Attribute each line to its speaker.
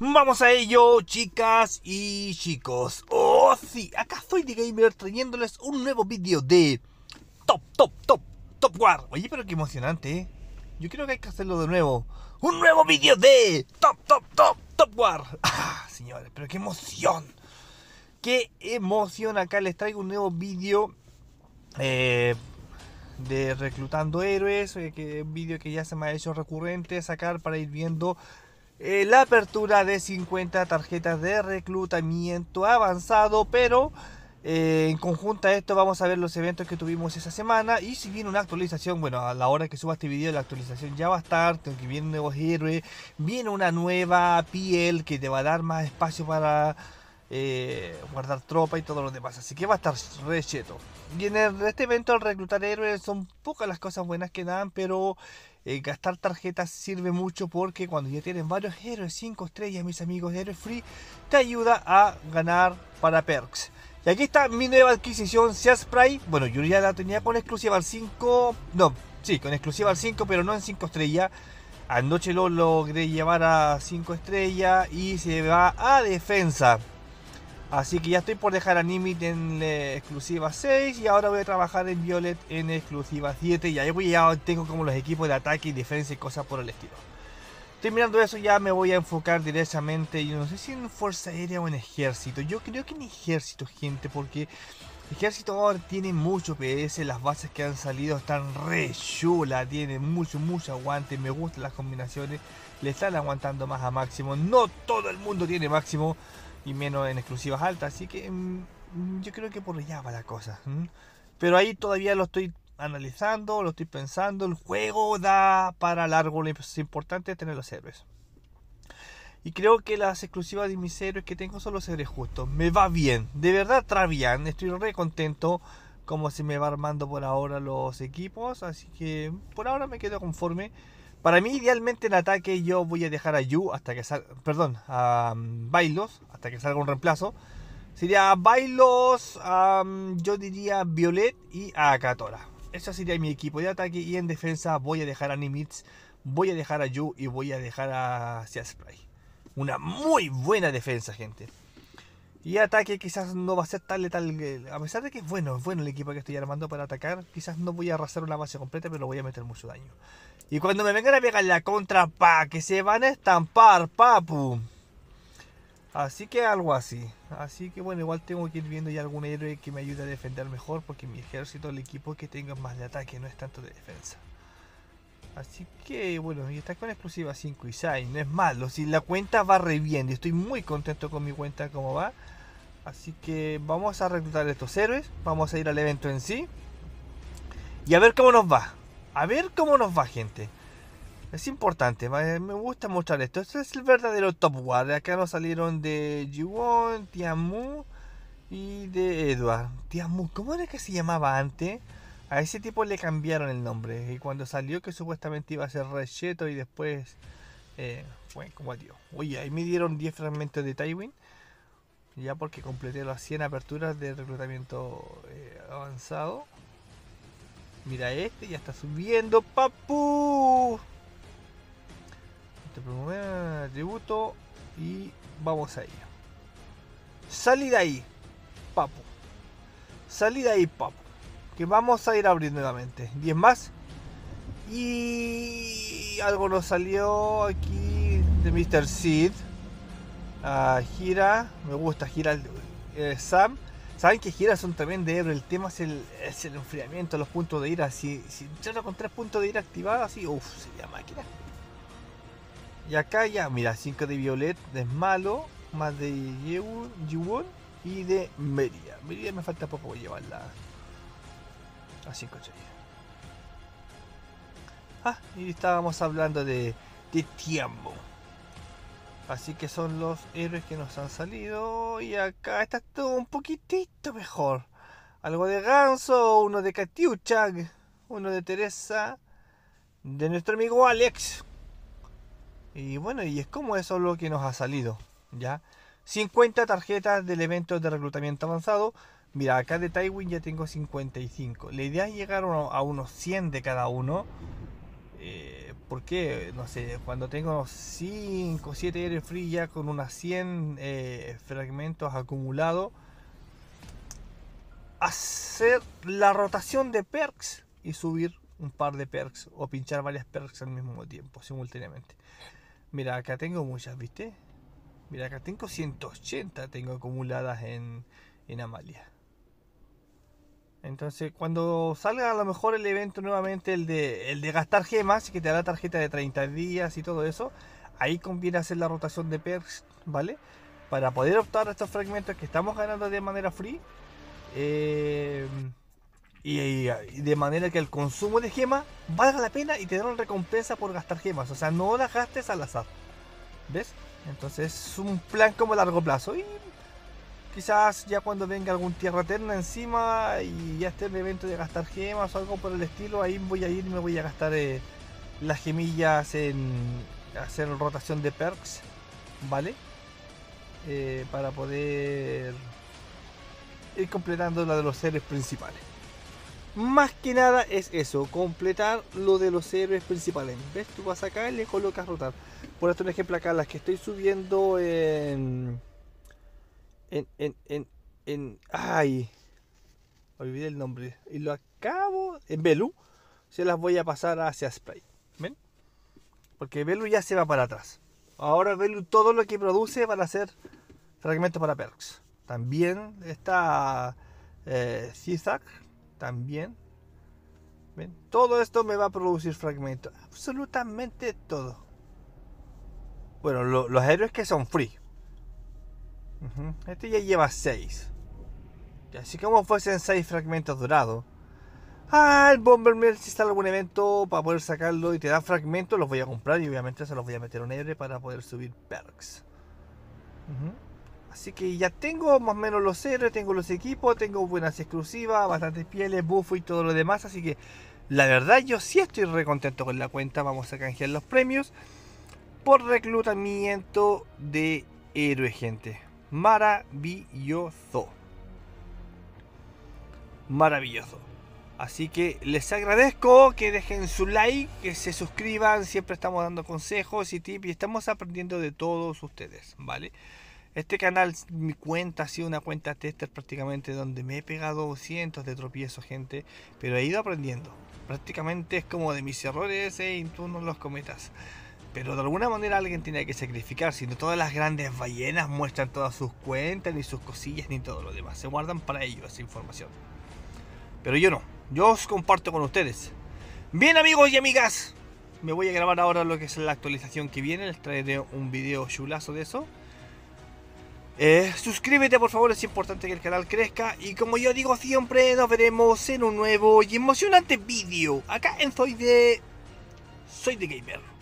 Speaker 1: Vamos a ello, chicas y chicos. Oh, sí, acá soy de Gamer trayéndoles un nuevo vídeo de Top, Top, Top, Top War. Oye, pero qué emocionante, ¿eh? Yo creo que hay que hacerlo de nuevo. Un nuevo vídeo de Top, Top, Top, Top War. Ah, señores, pero qué emoción. Qué emoción. Acá les traigo un nuevo vídeo eh, de reclutando héroes. Eh, que, un vídeo que ya se me ha hecho recurrente sacar para ir viendo eh, la apertura de 50 tarjetas de reclutamiento avanzado, pero eh, en conjunto a esto vamos a ver los eventos que tuvimos esa semana y si viene una actualización, bueno, a la hora que suba este video la actualización ya va a estar, que vienen nuevos héroes, viene una nueva piel que te va a dar más espacio para eh, guardar tropa y todo lo demás, así que va a estar recheto cheto. Y en este evento al reclutar héroes son pocas las cosas buenas que dan, pero eh, gastar tarjetas sirve mucho porque cuando ya tienes varios héroes 5 estrellas, mis amigos de Héroes Free, te ayuda a ganar para perks. Y aquí está mi nueva adquisición, Sea Spray. Bueno, yo ya la tenía con exclusiva al 5. No, sí, con exclusiva al 5, pero no en 5 estrellas. Anoche lo logré llevar a 5 estrellas y se va a defensa. Así que ya estoy por dejar a Nimit en exclusiva 6 y ahora voy a trabajar en Violet en exclusiva 7 y ahí voy ya tengo como los equipos de ataque y defensa y cosas por el estilo. Terminando eso ya me voy a enfocar directamente, yo no sé si en Fuerza Aérea o en Ejército, yo creo que en Ejército gente porque Ejército ahora tiene mucho PS, las bases que han salido están re chula, tiene mucho, mucho aguante, me gustan las combinaciones, le están aguantando más a máximo, no todo el mundo tiene máximo y menos en exclusivas altas. Así que mm, mm, yo creo que por allá va la cosa. Pero ahí todavía lo estoy analizando, lo estoy pensando. El juego da para largo, lo importante es tener los héroes. Y creo que las exclusivas de mis héroes que tengo son los héroes justos. Me va bien, de verdad Travian, estoy re contento como se me va armando por ahora los equipos. Así que por ahora me quedo conforme. Para mí, idealmente en ataque, yo voy a dejar a Yu hasta que salga. Perdón, a mm, Bailos, hasta que salga un reemplazo. Sería Bailos, mm, yo diría Violet y a Katora. Eso sería mi equipo de ataque. Y en defensa, voy a dejar a Nimitz, voy a dejar a Yu y voy a dejar a Sea Una muy buena defensa, gente. Y ataque quizás no va a ser tal tal eh, A pesar de que es bueno, es bueno el equipo que estoy armando para atacar, quizás no voy a arrasar una base completa, pero voy a meter mucho daño. Y cuando me vengan a pegar la contra, pa, que se van a estampar, papu. Así que algo así. Así que bueno, igual tengo que ir viendo ya algún héroe que me ayude a defender mejor, porque mi ejército, el equipo que tengo es más de ataque, no es tanto de defensa. Así que bueno, y está con exclusiva 5 y 6, no es malo. Si la cuenta va re bien, y estoy muy contento con mi cuenta como va. Así que vamos a reclutar estos héroes, vamos a ir al evento en sí. Y a ver cómo nos va. A ver cómo nos va, gente. Es importante, eh, me gusta mostrar esto. Este es el verdadero Top guard Acá nos salieron de Jiwon, Tiamu y de Edward. Tiamu, ¿cómo era que se llamaba antes? A ese tipo le cambiaron el nombre. Y cuando salió que supuestamente iba a ser Recheto y después... Fue eh, bueno, como adiós. Oye, ahí me dieron 10 fragmentos de Tywin. Ya porque completé las 100 aperturas de reclutamiento eh, avanzado. Mira este, ya está subiendo, papu. Este atributo y vamos ahí. Salí de ahí, papu. Salí de ahí, papu que vamos a ir a abrir nuevamente. 10 más. Y algo nos salió aquí de Mr. Seed. a ah, gira, me gusta Gira eh, Sam. Saben que Gira son también de Ebro. El tema es el, enfriamiento, los puntos de ira. Si, si con tres puntos de ira activados, así, uff, sería máquina. Y acá ya, mira, 5 de Violet de malo, más de Yewon y de Meria. Meria me falta poco llevarla. Así Ah, y estábamos hablando de, de tiempo. Así que son los héroes que nos han salido. Y acá está todo un poquitito mejor. Algo de Ganso, uno de Katiuchak, uno de Teresa, de nuestro amigo Alex. Y bueno, y es como eso lo que nos ha salido. ¿ya? 50 tarjetas de elementos de reclutamiento avanzado, Mira, acá de Tywin ya tengo 55. La idea es llegar a unos 100 de cada uno. Eh, porque, no sé, cuando tengo 5 o 7 Air Free ya con unas 100 eh, fragmentos acumulados, hacer la rotación de perks y subir un par de perks o pinchar varias perks al mismo tiempo, simultáneamente. Mira, acá tengo muchas, ¿viste? Mira, acá tengo 180, tengo acumuladas en Amalia. Entonces, cuando salga a lo mejor el evento nuevamente, el de, el de gastar gemas, que te da la tarjeta de 30 días y todo eso, ahí conviene hacer la rotación de perks, ¿vale? Para poder optar a estos fragmentos que estamos ganando de manera free. Eh, y, de manera que el consumo de gemas valga la pena y te dan recompensa por gastar gemas. O sea, no las gastes al azar. ¿Ves? Entonces es un plan como a largo plazo. Y quizás ya cuando venga algún Tierra Eterna encima y ya esté el evento de gastar gemas o algo por el estilo, ahí voy a ir y me voy a gastar eh, las gemillas en hacer rotación de perks, ¿vale? Eh, para poder ir completando la de los héroes principales. Más que nada es eso, completar lo de los héroes principales. ¿Ves? Tú vas acá y le colocas rotar. Por esto un ejemplo acá, las que estoy subiendo en en, en, en, en, ay, olvidé el nombre, y lo acabo, en Velu, se las voy a pasar hacia Spray, ¿ven? Porque Velu ya se va para atrás. Ahora Velu todo lo que produce van a ser fragmentos para Perks. También está eh, también. ¿Ven? Todo esto me va a producir fragmentos. Absolutamente todo. Bueno, los héroes que son free. Este ya lleva 6. Así como fuesen 6 fragmentos dorados. Ah, el Bomberman, si sale algún evento para poder sacarlo y te da fragmentos, los voy a comprar y obviamente se los voy a meter en R para poder subir perks. Así que ya tengo más o menos los R, tengo los equipos, tengo buenas exclusivas, bastantes pieles, buffo y todo lo demás. Así que la verdad yo sí estoy recontento con la cuenta. Vamos a canjear los premios por reclutamiento de héroes, gente maravilloso. Maravilloso. Así que les agradezco que dejen su like, que se suscriban, siempre estamos dando consejos y tips y estamos aprendiendo de todos ustedes, ¿vale? Este canal, mi cuenta ha sido una cuenta tester prácticamente donde me he pegado cientos de tropiezos, gente, pero he ido aprendiendo. Prácticamente es como de mis errores, y tú los cometas. Pero de alguna manera alguien tiene que sacrificar, si no todas las grandes ballenas muestran todas sus cuentas, ni sus cosillas, ni todo lo demás. Se guardan para ellos esa información. Pero yo no, yo os comparto con ustedes. Bien amigos y amigas, me voy a grabar ahora lo que es la actualización que viene, les traeré un video chulazo de eso. Eh, suscríbete por favor, es importante que el canal crezca y como yo digo siempre, nos veremos en un nuevo y emocionante vídeo. Acá en Soy de... Soy de Gamer.